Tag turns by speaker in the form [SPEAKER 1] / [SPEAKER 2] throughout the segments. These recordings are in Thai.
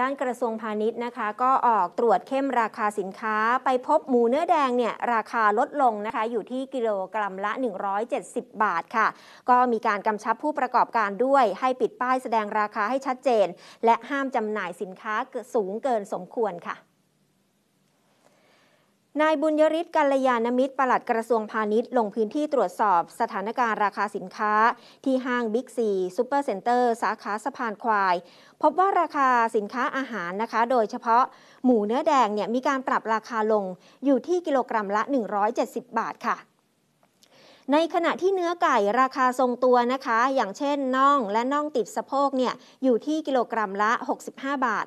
[SPEAKER 1] ด้านกระทรวงพาณิชย์นะคะ ก็ออกตรวจเข้มราคาสินค้า ไปพบหมูเนื้อแดงเนี่ยราคาลดลงนะคะ อยู่ที่กิโลกรัมละ 170 บาทค่ะ ก็มีการกำชับผู้ประกอบการด้วย ให้ปิดป้ายแสดงราคาให้ชัดเจน และห้ามจำหน่ายสินค้าสูงเกินสมควรค่ะนายบุญยริศกัลยาณมิตร ปลัดกระทรวงพาณิชย์ลงพื้นที่ตรวจสอบสถานการณ์ราคาสินค้า ที่ห้างบิ๊กซีซูเปอร์เซ็นเตอร์สาขาสะพานควาย พบว่าราคาสินค้าอาหารนะคะ โดยเฉพาะหมูเนื้อแดงเนี่ยมีการปรับราคาลงอยู่ที่กิโลกรัมละ 170 บาทค่ะ ในขณะที่เนื้อไก่ราคาทรงตัวนะคะ อย่างเช่นน่องและน่องติดสะโพกเนี่ยอยู่ที่กิโลกรัมละ 65 บาท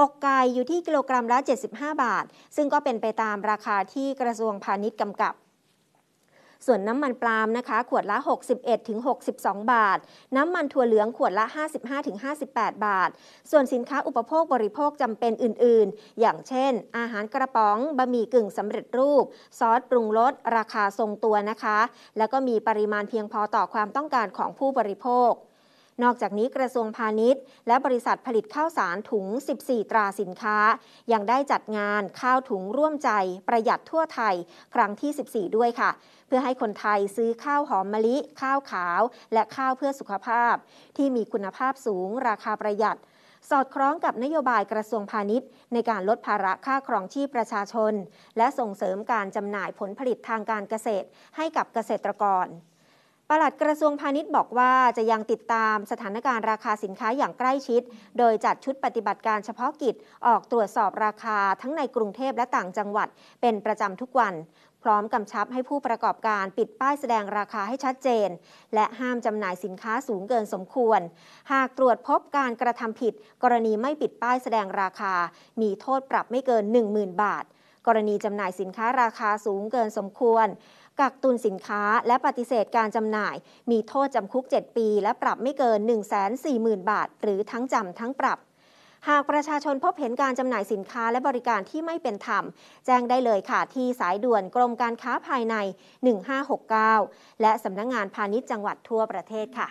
[SPEAKER 1] อกไก่อยู่ที่กิโลกรัมละ 75 บาท ซึ่งก็เป็นไปตามราคาที่กระทรวงพาณิชย์กำกับ ส่วนน้ำมันปาล์มนะคะ ขวดละ 61ถึง62 บาท น้ำมันถั่วเหลืองขวดละ 55ถึง58 บาท ส่วนสินค้าอุปโภคบริโภคจำเป็นอื่นๆ อย่างเช่นอาหารกระป๋องบะหมี่กึ่งสำเร็จรูป ซอสปรุงรสราคาทรงตัวนะคะ แล้วก็มีปริมาณเพียงพอต่อความต้องการของผู้บริโภคนอกจากนี้กระทรวงพาณิชย์ และบริษัทผลิตข้าวสารถุง 14 ตราสินค้า ยังได้จัดงานข้าวถุงร่วมใจประหยัดทั่วไทยครั้งที่ 14 ด้วยค่ะ เพื่อให้คนไทยซื้อข้าวหอมมะลิข้าวขาวและข้าวเพื่อสุขภาพ ที่มีคุณภาพสูง ราคาประหยัด สอดคล้องกับนโยบายกระทรวงพาณิชย์ ในการลดภาระค่าครองชีพประชาชน และส่งเสริมการจำหน่ายผลผลิตทางการเกษตรให้กับเกษตรกรปลัดกระทรวงพาณิชย์บอกว่าจะยังติดตามสถานการณ์ราคาสินค้าอย่างใกล้ชิด โดยจัดชุดปฏิบัติการเฉพาะกิจออกตรวจสอบราคาทั้งในกรุงเทพและต่างจังหวัด เป็นประจำทุกวัน พร้อมกำชับให้ผู้ประกอบการปิดป้ายแสดงราคาให้ชัดเจน และห้ามจำหน่ายสินค้าสูงเกินสมควร หากตรวจพบการกระทำผิด กรณีไม่ปิดป้ายแสดงราคามีโทษปรับไม่เกิน 10,000 บาท กรณีจำหน่ายสินค้าราคาสูงเกินสมควรกักตุนสินค้าและปฏิเสธการจำหน่าย มีโทษจำคุก 7 ปีและปรับไม่เกิน140,000 บาท หรือทั้งจำทั้งปรับ หากประชาชนพบเห็นการจำหน่ายสินค้าและบริการที่ไม่เป็นธรรม แจ้งได้เลยค่ะที่สายด่วนกรมการค้าภายใน 1569 และสำนักงงานพาณิชย์จังหวัดทั่วประเทศค่ะ